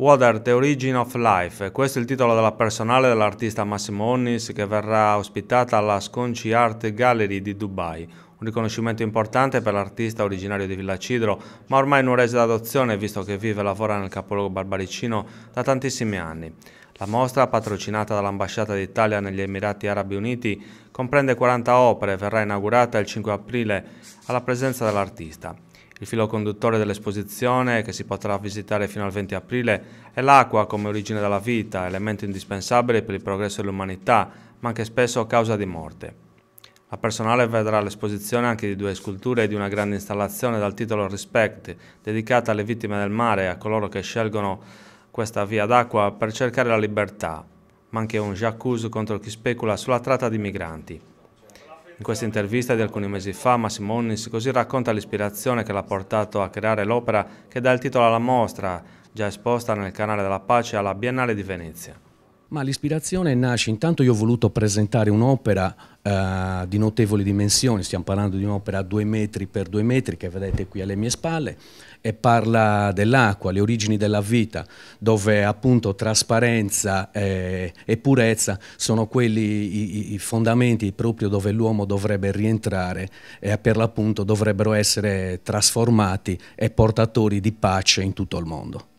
What are the Origin of Life? Questo è il titolo della personale dell'artista Massimo Onnis che verrà ospitata alla Sconci Art Gallery di Dubai. Un riconoscimento importante per l'artista originario di Villa Cidro, ma ormai non rese d'adozione visto che vive e lavora nel capoluogo barbaricino da tantissimi anni. La mostra, patrocinata dall'Ambasciata d'Italia negli Emirati Arabi Uniti, comprende 40 opere e verrà inaugurata il 5 aprile alla presenza dell'artista. Il filo conduttore dell'esposizione, che si potrà visitare fino al 20 aprile, è l'acqua come origine della vita, elemento indispensabile per il progresso dell'umanità, ma anche spesso causa di morte. La personale vedrà l'esposizione anche di due sculture e di una grande installazione dal titolo Respect, dedicata alle vittime del mare e a coloro che scelgono questa via d'acqua per cercare la libertà, ma anche un jacuzzi contro chi specula sulla tratta di migranti. In questa intervista di alcuni mesi fa Massimo Onnis così racconta l'ispirazione che l'ha portato a creare l'opera che dà il titolo alla mostra, già esposta nel canale della pace alla Biennale di Venezia. Ma l'ispirazione nasce, intanto io ho voluto presentare un'opera eh, di notevoli dimensioni, stiamo parlando di un'opera a due metri per due metri che vedete qui alle mie spalle e parla dell'acqua, le origini della vita, dove appunto trasparenza eh, e purezza sono quelli i, i fondamenti proprio dove l'uomo dovrebbe rientrare e per l'appunto dovrebbero essere trasformati e portatori di pace in tutto il mondo.